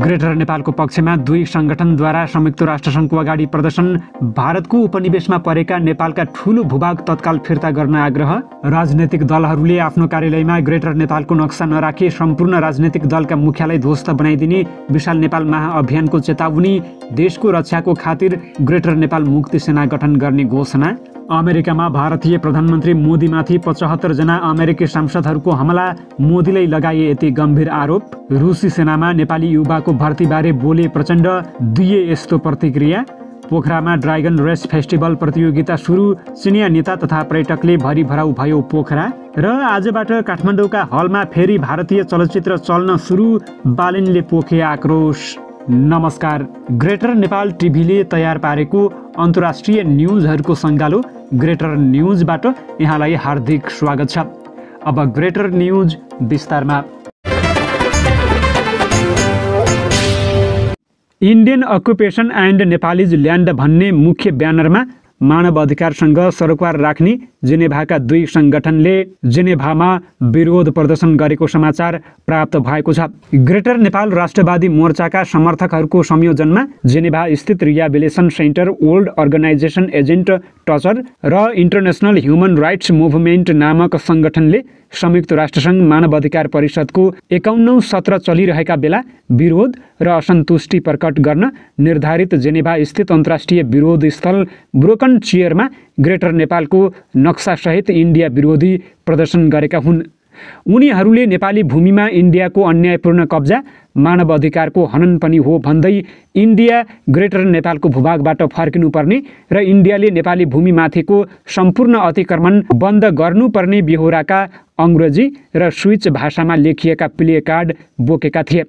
greater नेपालको पक्षमा दुई सङ्गठनद्वारा संयुक्त राष्ट्रसङ्घको अगाडि प्रदर्शन भारतको उपनिवेशमा परेका नेपालका ठुलो भूभाग तत्काल फिर्ता गर्न आग्रह राजनैतिक दलहरूले आफ्नो कार्यालयमा ग्रेटर नेपालको नक्सा नराखे सम्पूर्ण राजनैतिक दलका मुख्यालय ध्वस्त बनाइदिने विशाल नेपाल महाअभियानको चेतावनी देशको रक्षाको खातिर ग्रेटर नेपाल मुक्ति सेना गठन गर्ने घोषणा अमेरिकामा भारतीय प्रधानमन्त्री मोदीमाथि जना अमेरिकी सांसदहरूको हमला मोदीले लगाए यति गम्भीर आरोप रुसी सेनामा नेपाली युवाको भर्तीबारे बोले प्रचण्ड दिए यस्तो प्रतिक्रिया पोखरामा ड्रागन रेस फेस्टिभल प्रतियोगिता सुरु चिनिया नेता तथा पर्यटकले भरिभराउ भयो पोखरा र आजबाट काठमाडौँका हलमा फेरि भारतीय चलचित्र चल्न सुरु बालिनले पोखे आक्रोश नमस्कार ग्रेटर नेपाल टिभीले तयार पारेको अन्तर्राष्ट्रिय न्युजहरूको सङ्गालो ग्रेटर न्युजबाट यहाँलाई हार्दिक स्वागत छ अब ग्रेटर न्युज विस्तारमा Indian occupation and Nepalese land भन्ने मुख्य ब्यानरमा मानव अधिकारसँग सरोकार राख्ने जेनेभाका दुई सङ्गठनले जेनेभामा विरोध प्रदर्शन गरेको समाचार प्राप्त भएको छ ग्रेटर नेपाल राष्ट्रवादी मोर्चाका समर्थकहरूको संयोजनमा जेनेभा स्थित rehabilitation centre world organisation against torture र इन्टरनेसनल ह्युमन राइट्स मुभमेन्ट नामक सङ्गठनले संयुक्त राष्ट्रसङ्घ अधिकार परिषदको एकाउन्नौ सत्र चलिरहेका बेला विरोध र असन्तुष्टि प्रकट गर्न निर्धारित जेनेभा स्थित अन्तर्राष्ट्रिय विरोध स्थल ब्रोकन चियरमा ग्रेटर नेपालको नक्सासहित इन्डिया विरोधी प्रदर्शन गरेका हुन् उनीहरूले नेपाली भूमिमा इन्डियाको अन्यायपूर्ण कब्जा मानव अधिकारको हनन पनि हो भन्दै इन्डिया ग्रेटर नेपालको भूभागबाट फर्किनुपर्ने र इन्डियाले नेपाली भूमिमाथिको सम्पूर्ण अतिक्रमण बन्द गर्नुपर्ने बेहोराका अङ्ग्रेजी र स्विच भाषामा लेखिएका प्ले कार्ड बोकेका थिए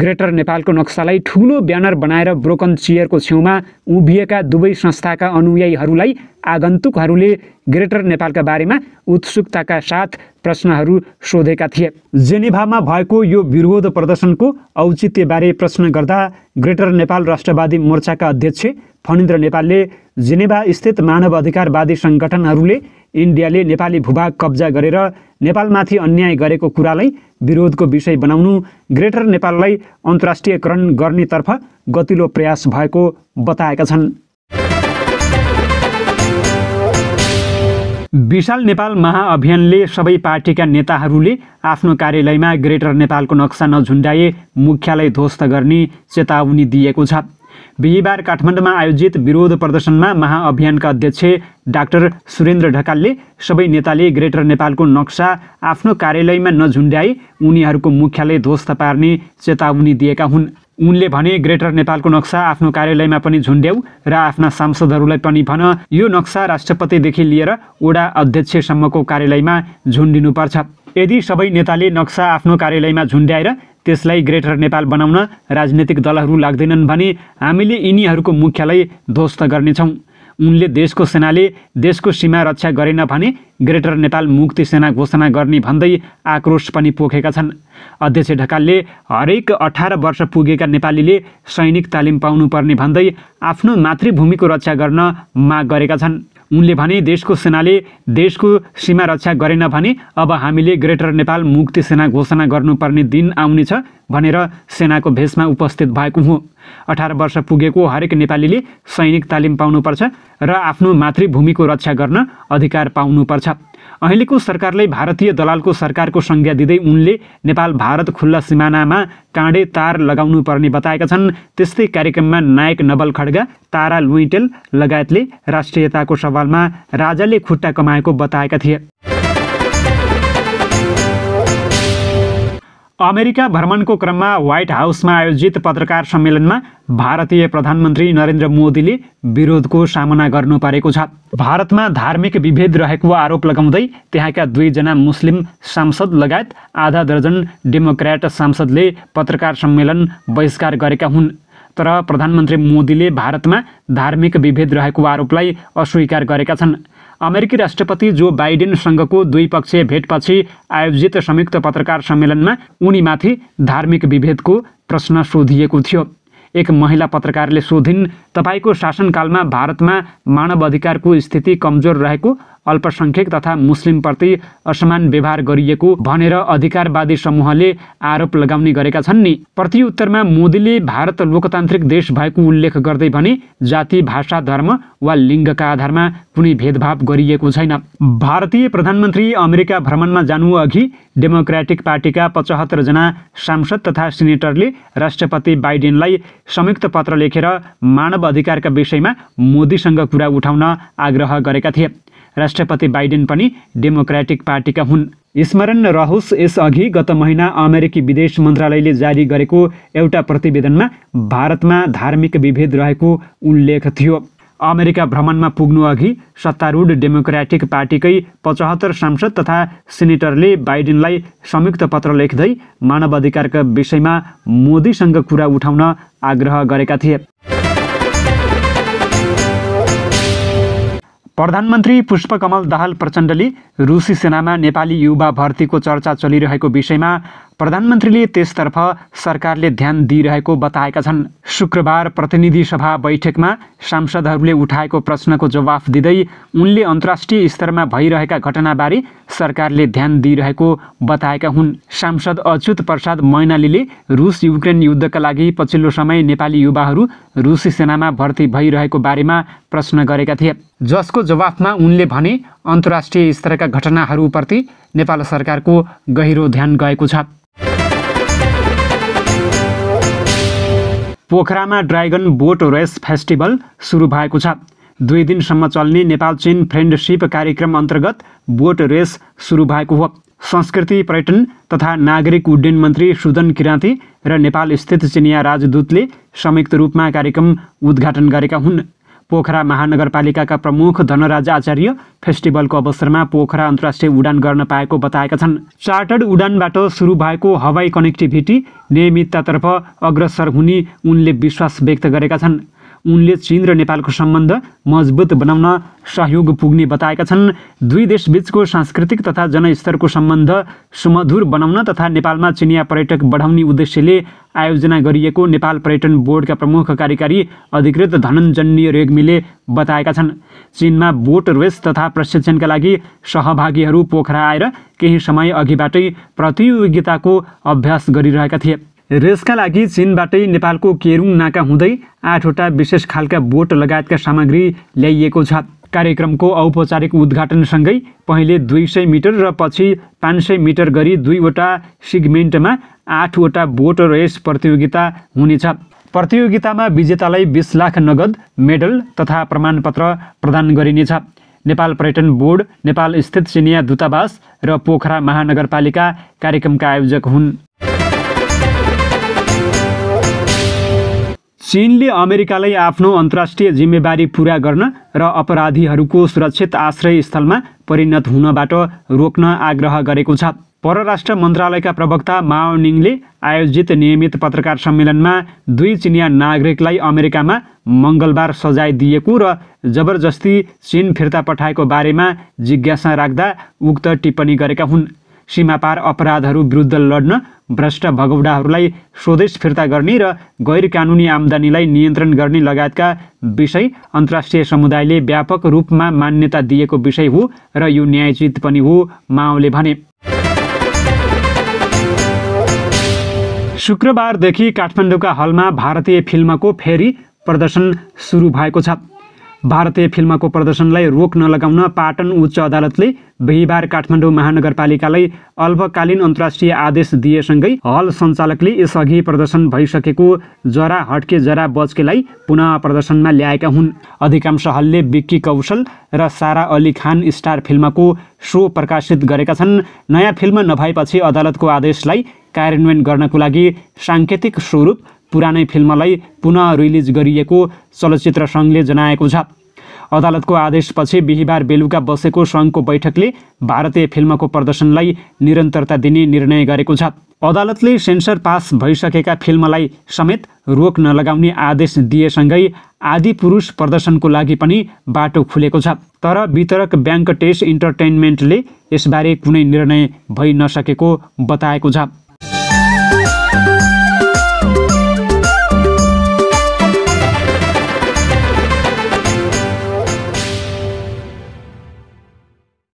ग्रेटर नेपालको नक्सालाई ठुलो ब्यानर बनाएर ब्रोकन चियरको छेउमा उभिएका दुवै संस्थाका अनुयायीहरूलाई आगन्तुकहरूले ग्रेटर नेपालका बारेमा उत्सुकताका साथ प्रश्नहरू सोधेका थिए जेनेभामा भएको यो विरोध प्रदर्शनको औचित्यबारे प्रश्न गर्दा ग्रेटर नेपाल राष्ट्रवादी मोर्चाका अध्यक्ष फणिन्द्र नेपालले जेनेभा स्थित मानव अधिकारवादी सङ्गठनहरूले इन्डियाले नेपाली भूभाग कब्जा गरेर नेपालमाथि अन्याय गरेको कुरालाई विरोधको विषय बनाउनु ग्रेटर नेपाललाई अन्तर्राष्ट्रियकरण गर्नेतर्फ गतिलो प्रयास भएको बताएका छन् विशाल नेपाल महाअभियानले सबै पार्टीका नेताहरूले आफ्नो कार्यालयमा ग्रेटर नेपालको नक्सा नझुन्डाए मुख्यालय ध्वस्त गर्ने चेतावनी दिएको छ बिहिबार काठमाडौँमा आयोजित विरोध प्रदर्शनमा महाअभियानका अध्यक्ष डाक्टर सुरेन्द्र ढकालले सबै नेताले ग्रेटर नेपालको नक्सा आफ्नो कार्यालयमा नझुन्ड्याई उनीहरूको मुख्यालय ध्वस्त पार्ने चेतावनी दिएका हुन् उनले भने ग्रेटर नेपालको नक्सा आफ्नो कार्यालयमा पनि झुन्ड्याऊ र आफ्ना सांसदहरूलाई पनि भन यो नक्सा राष्ट्रपतिदेखि लिएर वडा अध्यक्षसम्मको कार्यालयमा झुन्डिनुपर्छ यदि सबै नेताले नक्सा आफ्नो कार्यालयमा झुन्ड्याएर त्यसलाई ग्रेटर नेपाल बनाउन राजनैतिक दलहरू लाग्दैनन् भने हामीले यिनीहरूको मुख्यालय ध्वस्त गर्नेछौँ उनले देशको सेनाले देशको सीमा रक्षा गरेन भने ग्रेटर नेपाल मुक्ति सेना घोषणा गर्ने भन्दै आक्रोश पनि पोखेका छन् अध्यक्ष ढकालले हरेक अठार वर्ष पुगेका नेपालीले सैनिक तालिम पाउनुपर्ने भन्दै आफ्नो मातृभूमिको रक्षा गर्न माग गरेका छन् उनले भने देशको सेनाले देशको सीमा रक्षा गरेन भने अब हामीले ग्रेटर नेपाल मुक्ति सेना घोषणा गर्नुपर्ने दिन आउनेछ भनेर सेनाको भेषमा उपस्थित भएको हो अठार वर्ष पुगेको हरेक नेपालीले सैनिक तालिम पाउनुपर्छ र आफ्नो मातृभूमिको रक्षा गर्न अधिकार पाउनुपर्छ अहिलेको सरकारले भारतीय दलालको सरकारको संज्ञा दिँदै उनले नेपाल भारत खुल्ला सिमानामा काँडे तार लगाउनु पर्ने बताएका छन् त्यस्तै कार्यक्रममा नायक नवल खड्गा तारा लुइटेल लगायतले राष्ट्रियताको सवालमा राजाले खुट्टा कमाएको बताएका थिए अमेरिका भ्रमणको क्रममा व्हाइट हाउसमा आयोजित पत्रकार सम्मेलनमा भारतीय प्रधानमन्त्री नरेन्द्र मोदीले विरोधको सामना गर्नु परेको छ भारतमा धार्मिक विभेद रहेको आरोप लगाउँदै त्यहाँका दुईजना मुस्लिम सांसद लगायत आधा दर्जन डेमोक्रेट सांसदले पत्रकार सम्मेलन बहिष्कार गरेका हुन् तर प्रधानमन्त्री मोदीले भारतमा धार्मिक विभेद रहेको आरोपलाई अस्वीकार गरेका छन् अमेरिकी राष्ट्रपति जो को द्विपक्षीय भेट पच्ची आयोजित संयुक्त पत्रकार सम्मेलन में उन्हींमाथि धार्मिक विभेद को प्रश्न सोध एक महिला पत्रकार ने सोधिन् में भारत में मानव को स्थिति कमजोर रहेको अल्पसङ्ख्यक तथा मुस्लिमप्रति असमान व्यवहार गरिएको भनेर अधिकारवादी समूहले आरोप लगाउने गरेका छन् नि प्रतिउत्तरमा मोदीले भारत लोकतान्त्रिक देश भएको उल्लेख गर्दै भने जाति भाषा धर्म वा लिङ्गका आधारमा कुनै भेदभाव गरिएको छैन भारतीय प्रधानमन्त्री अमेरिका भ्रमणमा जानुअघि डेमोक्रेटिक पार्टीका पचहत्तरजना सांसद तथा सिनेटरले राष्ट्रपति बाइडेनलाई संयुक्त पत्र लेखेर मानव अधिकारका विषयमा मोदीसँग कुरा उठाउन आग्रह गरेका थिए राष्ट्रपति बाइडेन पनि डेमोक्रेटिक पार्टीका हुन् स्मरण रहोस् यसअघि गत महिना अमेरिकी विदेश मन्त्रालयले जारी गरेको एउटा प्रतिवेदनमा भारतमा धार्मिक विभेद रहेको उल्लेख थियो अमेरिका भ्रमणमा पुग्नुअघि सत्तारूढ डेमोक्रेटिक पार्टीकै पचहत्तर सांसद तथा सिनेटरले बाइडेनलाई संयुक्त पत्र लेख्दै मानवाधिकारका विषयमा मोदीसँग कुरा उठाउन आग्रह गरेका थिए प्रधानमन्त्री पुष्पकमल दाहाल प्रचण्डले रुसी सेनामा नेपाली युवा भर्तीको चर्चा चलिरहेको विषयमा प्रधानमन्त्रीले त्यसतर्फ सरकारले ध्यान दिइरहेको बताएका छन् शुक्रबार प्रतिनिधि सभा बैठकमा सांसदहरूले उठाएको प्रश्नको जवाफ दिँदै उनले अन्तर्राष्ट्रिय स्तरमा भइरहेका घटनाबारे सरकारले ध्यान दिइरहेको बताएका हुन् सांसद अच्युत प्रसाद मैनालीले रुस युक्रेन युद्धका लागि पछिल्लो समय नेपाली युवाहरू रुसी सेनामा भर्ती भइरहेको बारेमा प्रश्न गरेका थिए जसको जवाफमा उनले भने अन्तर्राष्ट्रिय स्तरका घटनाहरूप्रति नेपाल सरकारको गहिरो ध्यान गएको छ पोखरामा ड्रागन बोट रेस फेस्टिभल सुरु भएको छ दुई दिनसम्म चल्ने नेपाल चिन फ्रेन्डसिप कार्यक्रम अन्तर्गत बोट रेस सुरु भएको हो संस्कृति पर्यटन तथा नागरिक उड्डयन मन्त्री सुदन किराँती र नेपालस्थित चिनिया राजदूतले संयुक्त रूपमा कार्यक्रम उद्घाटन गरेका हुन् पोखरा महानगरपालिकाका प्रमुख धनराज आचार्य फेस्टिभलको अवसरमा पोखरा अन्तर्राष्ट्रिय उडान गर्न पाएको बताएका छन् चार्टर्ड उडानबाट सुरु भएको हवाई कनेक्टिभिटी नियमिततातर्फ अग्रसर हुने उनले विश्वास व्यक्त गरेका छन् उनले चीन र नेपालको सम्बन्ध मजबुत बनाउन सहयोग पुग्ने बताएका छन् दुई देशबीचको सांस्कृतिक तथा जनस्तरको सम्बन्ध सुमधुर बनाउन तथा नेपालमा चिनिया पर्यटक बढाउने उद्देश्यले आयोजना गरिएको नेपाल पर्यटन बोर्डका प्रमुख कार्यकारी अधिकृत धनञ्जन्य रेग्मीले बताएका छन् चिनमा बोट रेस तथा प्रशिक्षणका लागि सहभागीहरू पोखरा आएर केही समय अघिबाटै प्रतियोगिताको अभ्यास गरिरहेका थिए रेसका लागि चिनबाटै नेपालको केरुङ नाका हुँदै आठवटा विशेष खालका बोट लगायतका सामग्री ल्याइएको छ कार्यक्रमको औपचारिक उद्घाटनसँगै पहिले दुई सय मिटर र पछि पाँच सय मिटर गरी दुईवटा सिगमेन्टमा आठवटा बोट रेस प्रतियोगिता हुनेछ प्रतियोगितामा विजेतालाई बिस लाख नगद मेडल तथा प्रमाणपत्र प्रदान गरिनेछ नेपाल पर्यटन बोर्ड नेपाल स्थित चिनिया दूतावास र पोखरा महानगरपालिका कार्यक्रमका आयोजक हुन् चीनले अमेरिकालाई आफ्नो अन्तर्राष्ट्रिय जिम्मेवारी पुरा गर्न र अपराधीहरूको सुरक्षित आश्रय स्थलमा परिणत हुनबाट रोक्न आग्रह गरेको छ परराष्ट्र मन्त्रालयका प्रवक्ता माओनिङले आयोजित नियमित पत्रकार सम्मेलनमा दुई चिनिया नागरिकलाई अमेरिकामा मङ्गलबार सजाय दिएको र जबरजस्ती चीन फिर्ता पठाएको बारेमा जिज्ञासा राख्दा उक्त टिप्पणी गरेका हुन् सीमापार अपराधहरू विरुद्ध लड्न भ्रष्ट भगौडाहरूलाई स्वदेश फिर्ता गर्ने र गैर कानुनी आम्दानीलाई नियन्त्रण गर्ने लगायतका विषय अन्तर्राष्ट्रिय समुदायले व्यापक रूपमा मान्यता दिएको विषय हो र यो न्यायचित पनि हो माओले भने शुक्रबारदेखि काठमाडौँका हलमा भारतीय फिल्मको फेरि प्रदर्शन सुरु भएको छ भारतीय फिल्मको प्रदर्शनलाई रोक नलगाउन पाटन उच्च अदालतले बिहिबार काठमाडौँ महानगरपालिकालाई अल्पकालीन अन्तर्राष्ट्रिय आदेश दिएसँगै हल सञ्चालकले यसअघि प्रदर्शन भइसकेको जरा हट्के जरा बचकेलाई पुनः प्रदर्शनमा ल्याएका हुन् अधिकांश हलले विक्की कौशल र सारा अली खान स्टार फिल्मको सो प्रकाशित गरेका छन् नयाँ फिल्म नभएपछि अदालतको आदेशलाई कार्यान्वयन गर्नको लागि साङ्केतिक स्वरूप पुरानै फिल्मलाई पुनः रिलिज गरिएको चलचित्र सङ्घले जनाएको छ अदालतको आदेशपछि बिहिबार बेलुका बसेको सङ्घको बैठकले भारतीय फिल्मको प्रदर्शनलाई निरन्तरता दिने निर्णय गरेको छ अदालतले सेन्सर पास भइसकेका फिल्मलाई समेत रोक नलगाउने आदेश दिएसँगै आदि पुरुष प्रदर्शनको लागि पनि बाटो खुलेको छ तर वितरक ब्याङ्कटेस इन्टरटेन्मेन्टले यसबारे कुनै निर्णय भइ नसकेको बताएको छ